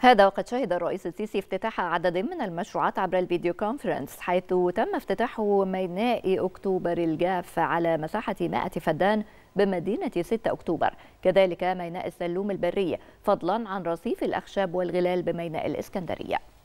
هذا وقد شهد الرئيس السيسي افتتاح عدد من المشروعات عبر الفيديو كونفرنس حيث تم افتتاح ميناء أكتوبر الجاف على مساحة 100 فدان بمدينة 6 أكتوبر كذلك ميناء السلوم البري فضلا عن رصيف الأخشاب والغلال بميناء الإسكندرية